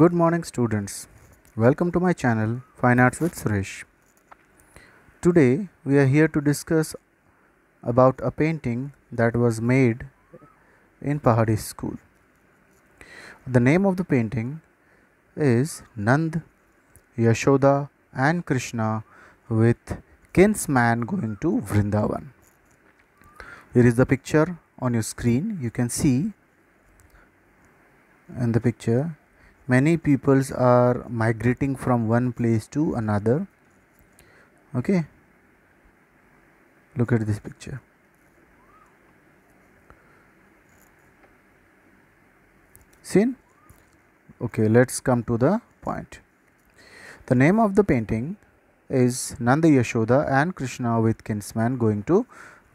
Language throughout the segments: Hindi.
Good morning students. Welcome to my channel Fine Arts with Suresh. Today we are here to discuss about a painting that was made in Pahadi school. The name of the painting is Nand, Yashoda and Krishna with kinsman going to Vrindavan. Here is the picture on your screen. You can see in the picture many peoples are migrating from one place to another okay look at this picture seen okay let's come to the point the name of the painting is Nanda Yashoda and Krishna with kinsman going to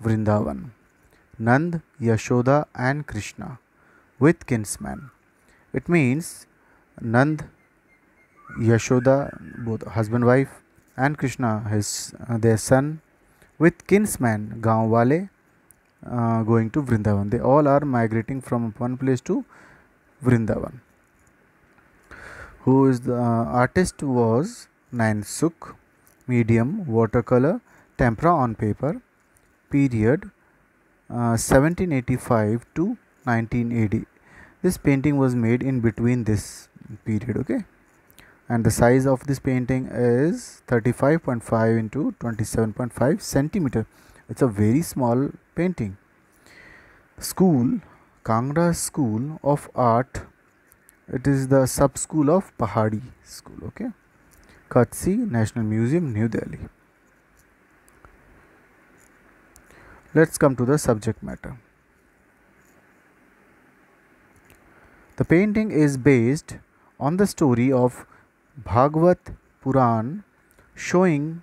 Vrindavan. Nand, Yashoda and Krishna with kinsman. It means Nand, Yashoda, both husband wife, and Krishna, his uh, their son, with kinsman Gaonwale uh, going to Vrindavan. They all are migrating from one place to Vrindavan. Who is the uh, artist was Suk, medium, watercolor, tempera on paper, period 1785 uh, to 1980. This painting was made in between this period okay and the size of this painting is 35.5 into 27.5 centimeter it's a very small painting school kangra school of art it is the sub school of pahadi school okay katsi national museum new delhi let's come to the subject matter the painting is based on the story of Bhagavat Puran showing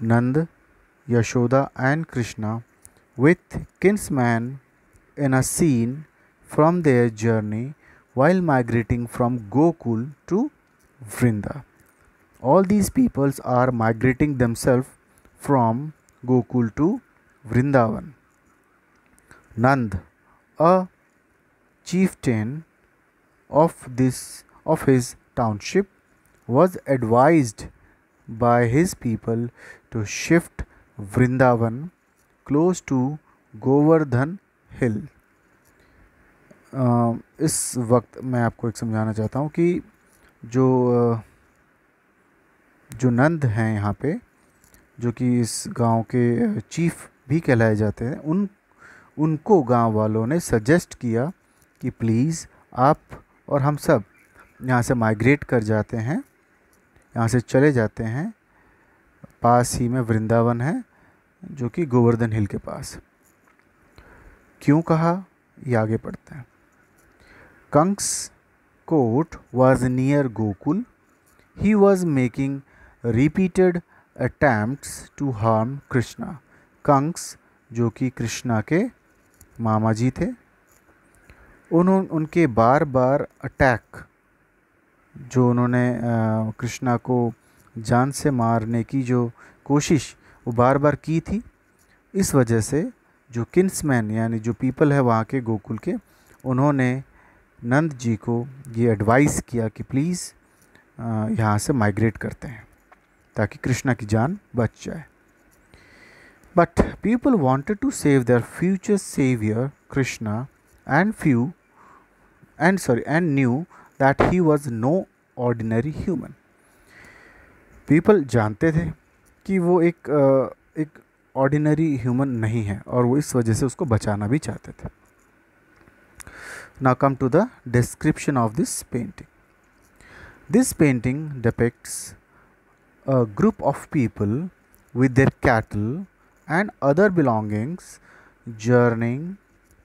Nand, Yashoda, and Krishna with kinsman in a scene from their journey while migrating from Gokul to Vrinda. All these peoples are migrating themselves from Gokul to Vrindavan. Nand, a chieftain of this of his township was advised by his people to shift Vrindavan close to Govardhan हिल आ, इस वक्त मैं आपको एक समझाना चाहता हूँ कि जो uh, जो नंद हैं यहाँ पे जो कि इस गांव के चीफ uh, भी कहलाए जाते हैं उन उनको गांव वालों ने सजेस्ट किया कि प्लीज़ आप और हम सब यहाँ से माइग्रेट कर जाते हैं यहाँ से चले जाते हैं पास ही में वृंदावन है जो कि गोवर्धन हिल के पास क्यों कहा ये आगे पढ़ते हैं Kansa court was near Gokul he was making repeated attempts to harm Krishna Kansa जो कि कृष्णा के मामा जी थे उन्होंने उनके बार बार अटैक जो उन्होंने कृष्णा को जान से मारने की जो कोशिश वो बार बार की थी इस वजह से जो किन्समैन यानी जो पीपल है वहाँ के गोकुल के उन्होंने नंद जी को ये एडवाइस किया कि प्लीज़ यहाँ से माइग्रेट करते हैं ताकि कृष्णा की जान बच जाए but people wanted to save their future saviour Krishna and few and sorry and knew that he was no ordinary human. people जानते थे कि वो एक एक ordinary human नहीं है और वो इस वजह से उसको बचाना भी चाहते थे now come to the description of this painting this painting depicts a group of people with their cattle and other belongings journeying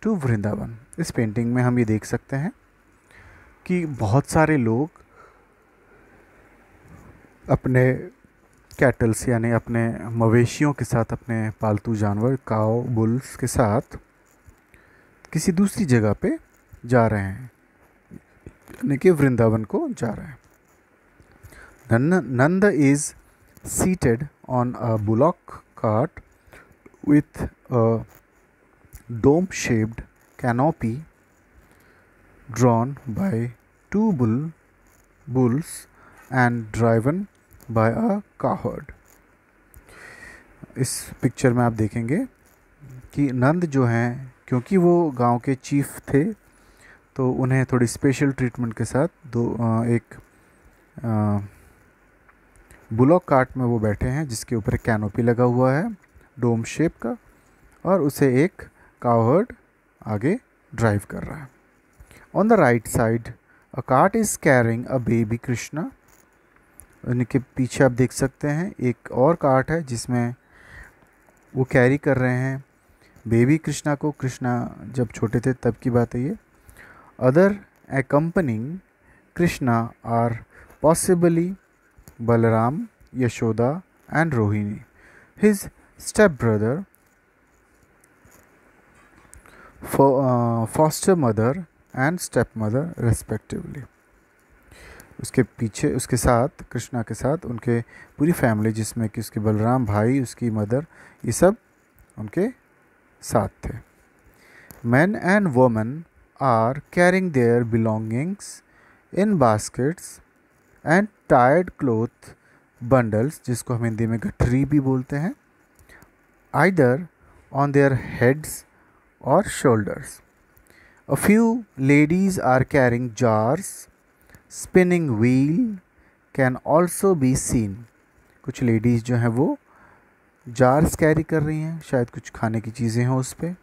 to vrindavan इस पेंटिंग में हम ये देख सकते हैं कि बहुत सारे लोग अपने कैटल्स यानी अपने मवेशियों के साथ अपने पालतू जानवर काओ बुल्स के साथ किसी दूसरी जगह पे जा रहे हैं यानी कि वृंदावन को जा रहे हैं Nand is seated on a bullock cart with a dome shaped canopy drawn by two bull bulls and driven by a cowherd. इस पिक्चर में आप देखेंगे कि नंद जो हैं क्योंकि वो गांव के चीफ थे तो उन्हें थोड़ी स्पेशल ट्रीटमेंट के साथ दो एक बुलॉक कार्ट में वो बैठे हैं जिसके ऊपर एक कैनोपी लगा हुआ है डोम शेप का और उसे एक कावहर्ड आगे ड्राइव कर रहा है On the right side, a cart is carrying a baby Krishna. उनके पीछे आप देख सकते हैं एक और कार्ट है जिसमें वो कैरी कर रहे हैं बेबी कृष्णा को कृष्णा जब छोटे थे तब की बात है ये other accompanying Krishna are possibly Balaram, Yashoda, and Rohini, his stepbrother, fo- uh, foster mother, and stepmother respectively उसके पीछे उसके साथ कृष्णा के साथ उनके पूरी फैमिली जिसमें कि उसके बलराम भाई उसकी मदर ये सब उनके साथ थे man and women are carrying their belongings in baskets and tired cloth bundles जिसको हम हिंदी में गठरी भी बोलते हैं either on their heads or shoulders A few ladies are carrying jars. Spinning wheel can also be seen. कुछ ladies जो हैं वो जार्स कैरी कर रही हैं शायद कुछ खाने की चीज़ें हों उस पर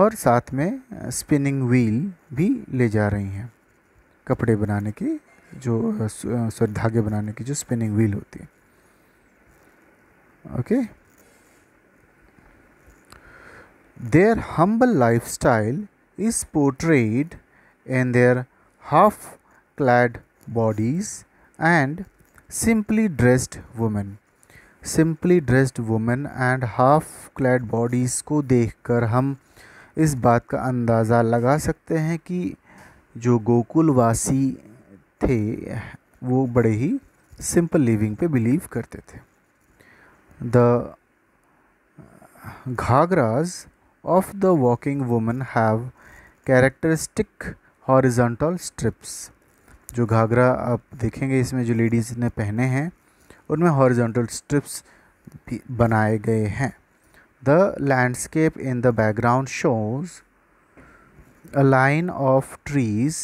और साथ में स्पिनिंग uh, व्हील भी ले जा रही हैं कपड़े बनाने की जो uh, सॉरी uh, धागे बनाने की जो स्पिनिंग व्हील होती है okay their humble lifestyle is portrayed in their half clad bodies and simply dressed women simply dressed women and half clad bodies को देखकर हम इस बात का अंदाज़ा लगा सकते हैं कि जो गोकुलवासी थे वो बड़े ही सिंपल लिविंग पे बिलीव करते थे the ghagras of the walking women have characteristic horizontal stripes जो घाघरा आप देखेंगे इसमें जो लेडीज़ ने पहने हैं उनमें हॉरिजॉन्टल स्ट्रिप्स बनाए गए हैं the landscape in the background shows a line of trees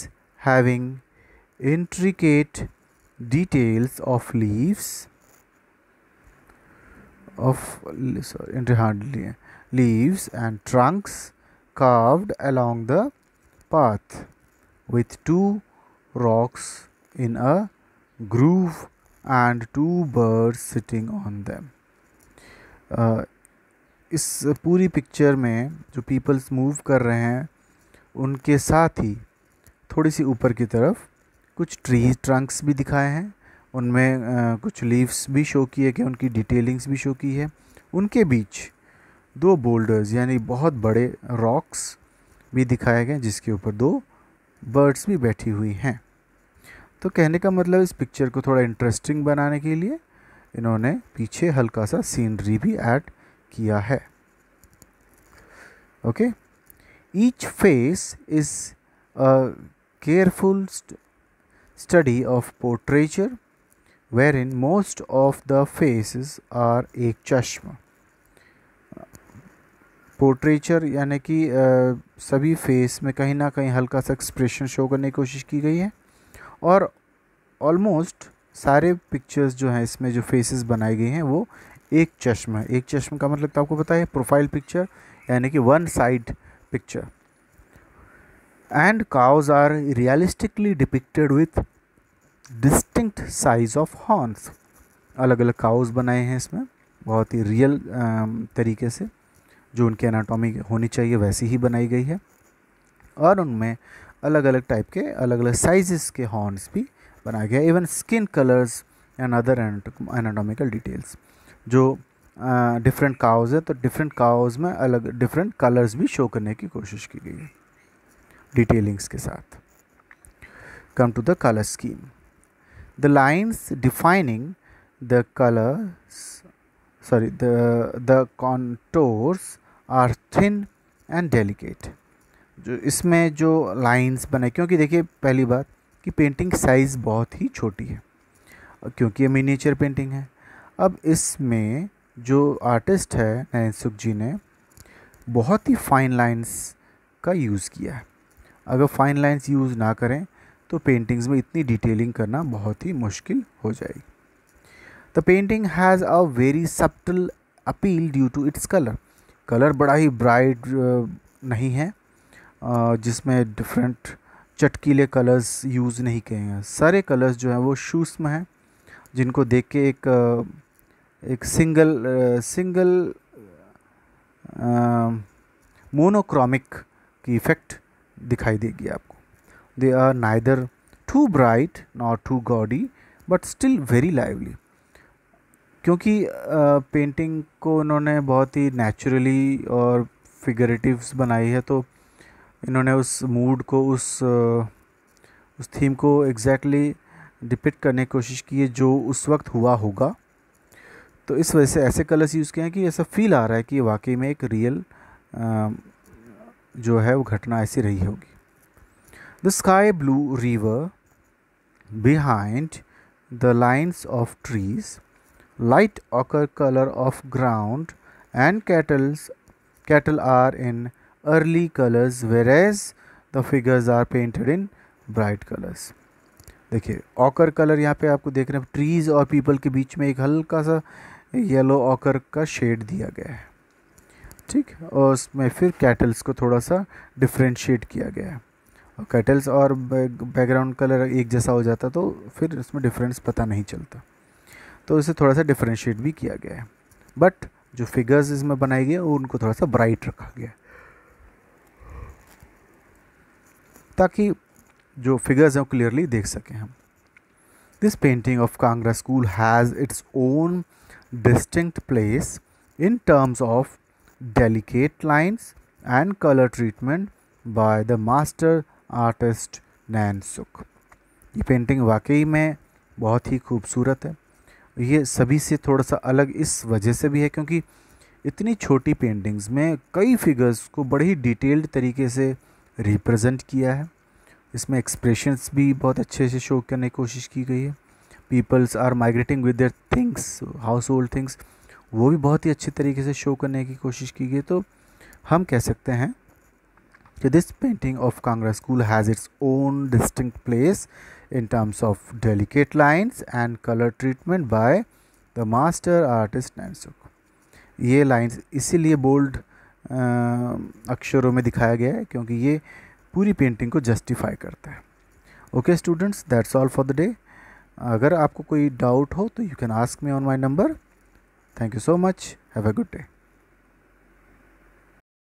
having details of leaves of sorry sorry, leaves and trunks carved along the path with two rocks in a groove and two birds sitting on them. Uh, इस पूरी पिक्चर में जो पीपल्स मूव कर रहे हैं उनके साथ ही थोड़ी सी ऊपर की तरफ कुछ ट्री ट्रंक्स भी दिखाए हैं उनमें uh, कुछ लीव्स भी शो किए गए उनकी डिटेलिंग्स भी शो की है उनके बीच दो बोल्डर्स यानी बहुत बड़े रॉक्स भी दिखाए गए जिसके ऊपर दो बर्ड्स भी बैठी हुई हैं तो कहने का मतलब इस पिक्चर को थोड़ा इंटरेस्टिंग बनाने के लिए इन्होंने पीछे हल्का सा सीनरी भी ऐड किया है okay each face is careful study of portraiture where in most of the faces are एक चश्मा पोर्ट्रेचर यानी कि सभी फेस में कहीं ना कहीं हल्का सा एक्सप्रेशन शो करने की कोशिश की गई है और ऑलमोस्ट सारे पिक्चर्स जो हैं इसमें जो फेसेस बनाई गई हैं वो एक चश्म है एक चश्म का मतलब तो आपको पता है प्रोफाइल पिक्चर यानी कि one side picture and cows are realistically depicted with distinct size of horns अलग अलग काउज बनाए हैं इसमें बहुत ही रियल तरीके से जो उनकी एनाटॉमी होनी चाहिए वैसी ही बनाई गई है और उनमें अलग अलग टाइप के अलग अलग साइज़ के हॉर्न्स भी बनाए गए even skin colours and other anatomical details जो डिफरेंट काउज़ है तो डिफरेंट काउज़ में अलग डिफरेंट कलर्स भी शो करने की कोशिश की गई है डिटेलिंग्स के साथ come to the colour scheme the lines defining the colours sorry the the contours are thin and delicate जो इसमें जो lines बने क्योंकि देखिए पहली बात कि पेंटिंग साइज़ बहुत ही छोटी है क्योंकि ये miniature पेंटिंग है अब इसमें जो आर्टिस्ट है सुख जी ने बहुत ही फाइन lines का यूज़ किया है अगर फाइन lines यूज़ ना करें तो पेंटिंग्स में इतनी डिटेलिंग करना बहुत ही मुश्किल हो जाएगी the painting has a very subtle appeal due to its colour colour बड़ा ही ब्राइट uh, नहीं है uh, जिसमें डिफरेंट चटकीले कलर्स यूज़ नहीं किए हैं सारे कलर्स जो हैं वो सूक्ष्म हैं जिनको देख के एक uh, एक सिंगल सिंगल monochromic की इफ़ेक्ट दिखाई देगी आपको they are neither too bright not too gaudy but still very lively क्योंकि पेंटिंग को उन्होंने बहुत ही नेचुरली और फिगरेटिव्स बनाई है तो इन्होंने उस मूड को उस उस थीम को एग्जैक्टली exactly डिपिक्ट करने की कोशिश की है जो उस वक्त हुआ होगा तो इस वजह से ऐसे कलर्स यूज़ किए हैं कि ऐसा फील आ रहा है कि वाकई में एक रियल जो है वो घटना ऐसी रही होगी the sky blue river behind the lines of trees light ochre color of ground and cattle's cattle are in early colors whereas the figures are painted in bright colors देखिए ऑकर कलर यहाँ पे आपको देख रहे हैं ट्रीज़ और पीपल के बीच में एक हल्का सा येलो ऑकर का शेड दिया गया है ठीक और उसमें फिर कैटल्स को थोड़ा सा डिफ्रेंशिएट किया गया है और कैटल्स और बैकग्राउंड कलर एक जैसा हो जाता तो फिर उसमें डिफरेंस पता नहीं चलता तो इसे थोड़ा सा डिफ्रेंशिएट भी किया गया है बट जो फिगर्स इसमें बनाए गए वो उनको थोड़ा सा ब्राइट रखा गया ताकि जो फिगर्स हैं वो क्लियरली देख सकें हम this painting of Kangra school has its own distinct place in terms of delicate lines and colour treatment by the master artist Nain Sukh ये पेंटिंग वाकई में बहुत ही खूबसूरत है ये सभी से थोड़ा सा अलग इस वजह से भी है क्योंकि इतनी छोटी पेंटिंग्स में कई फिगर्स को बड़े ही डिटेल्ड तरीके से रिप्रेजेंट किया है इसमें एक्सप्रेशंस भी बहुत अच्छे से शो करने की कोशिश की गई है peoples are migrating with their things household things वो भी बहुत ही अच्छे तरीके से शो करने की कोशिश की गई तो हम कह सकते हैं Okay, this painting of Kangra school has its own distinct place in terms of delicate lines and color treatment by the master artist Nansuk. ये लाइंस इसीलिए बोल्ड अक्षरों में दिखाया गया है क्योंकि ये पूरी पेंटिंग को जस्टिफाई करता है okay students that's all for the day अगर आपको कोई डाउट हो तो you can ask me on my number thank you so much have a good day